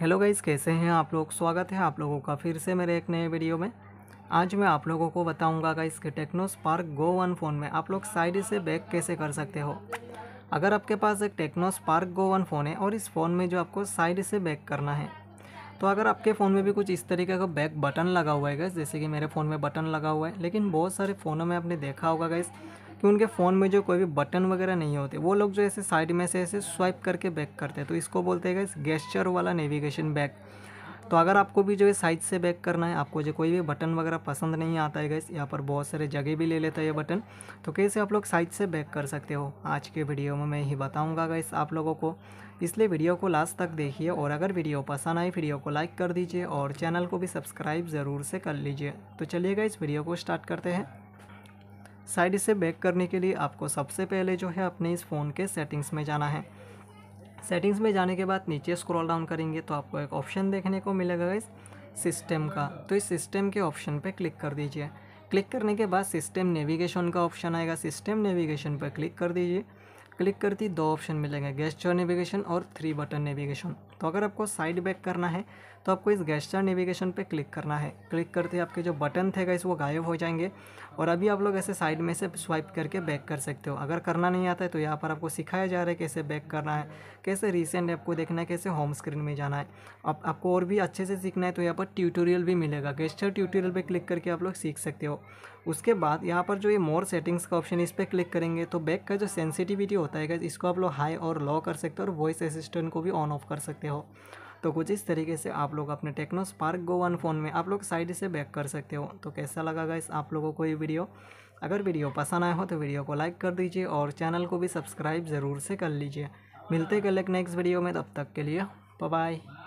hello guys कैसे हैं आप लोग स्वागत है आप लोगों का फिर से मेरे एक नए वीडियो में आज मैं आप लोगों को बताऊंगा गाइज़ कि Tecno Spark Go one phone में आप लोग साइड से बैक कैसे कर सकते हो अगर आपके पास एक Tecno Spark Go one phone है और इस फ़ोन में जो आपको साइड से बैक करना है तो अगर आपके फ़ोन में भी कुछ इस तरीके का बैक बटन लगा हुआ है गैस जैसे कि मेरे फ़ोन में बटन लगा हुआ है लेकिन बहुत सारे फ़ोनों में आपने देखा होगा गैस कि उनके फ़ोन में जो कोई भी बटन वगैरह नहीं होते वो लोग जो ऐसे साइड में से ऐसे स्वाइप करके बैक करते हैं तो इसको बोलते हैं गेस्चर वाला नेविगेशन बैक तो अगर आपको भी जो है साइज से बैक करना है आपको जो कोई भी बटन वगैरह पसंद नहीं आता है गैस यहाँ पर बहुत सारे जगह भी ले लेता है ये बटन तो कैसे आप लोग साइज से बैक कर सकते हो आज के वीडियो में मैं ही बताऊँगा गैस आप लोगों को इसलिए वीडियो को लास्ट तक देखिए और अगर वीडियो पसंद आए वीडियो को लाइक कर दीजिए और चैनल को भी सब्सक्राइब ज़रूर से कर लीजिए तो चलिएगा इस वीडियो को स्टार्ट करते हैं साइड से बैक करने के लिए आपको सबसे पहले जो है अपने इस फ़ोन के सेटिंग्स में जाना है सेटिंग्स में जाने के बाद नीचे स्क्रॉल डाउन करेंगे तो आपको एक ऑप्शन देखने को मिलेगा इस सिस्टम का तो इस सिस्टम के ऑप्शन पर क्लिक कर दीजिए क्लिक करने के बाद सिस्टम नेविगेशन का ऑप्शन आएगा सिस्टम नेविगेशन पर क्लिक कर दीजिए क्लिक करते ही दो ऑप्शन मिलेंगे गेस्टर नेविगेशन और थ्री बटन नेविगेशन तो अगर आपको साइड बैक करना है तो आपको इस गेस्टर नेविगेशन पे क्लिक करना है क्लिक करते ही आपके जो बटन थे गाइस वो गायब हो जाएंगे और अभी आप लोग ऐसे साइड में से स्वाइप करके बैक कर सकते हो अगर करना नहीं आता है तो यहाँ पर आपको सिखाया जा रहा है कैसे बैक करना है कैसे रिसेंट ऐप को देखना है कैसे होम स्क्रीन में जाना है आप, आपको और भी अच्छे से सीखना है तो यहाँ पर ट्यूटोरियल भी मिलेगा गेस्टर ट्यूटोरियल पर क्लिक करके आप लोग सीख सकते हो उसके बाद यहाँ पर जो ये मोर सेटिंग्स का ऑप्शन इस पर क्लिक करेंगे तो बैक का जो सेंसिटिविटी होता है इसको आप लोग हाई और लो कर सकते हो और वॉइस असिस्टेंट को भी ऑन ऑफ कर सकते हो तो कुछ इस तरीके से आप लोग अपने Tecno Spark Go one phone में आप लोग साइड से बैक कर सकते हो तो कैसा लगा गाइस आप लोगों को ये वीडियो अगर वीडियो पसंद आया हो तो वीडियो को लाइक कर दीजिए और चैनल को भी सब्सक्राइब ज़रूर से कर लीजिए मिलते कल एक नेक्स्ट वीडियो में तब तक के लिए बाय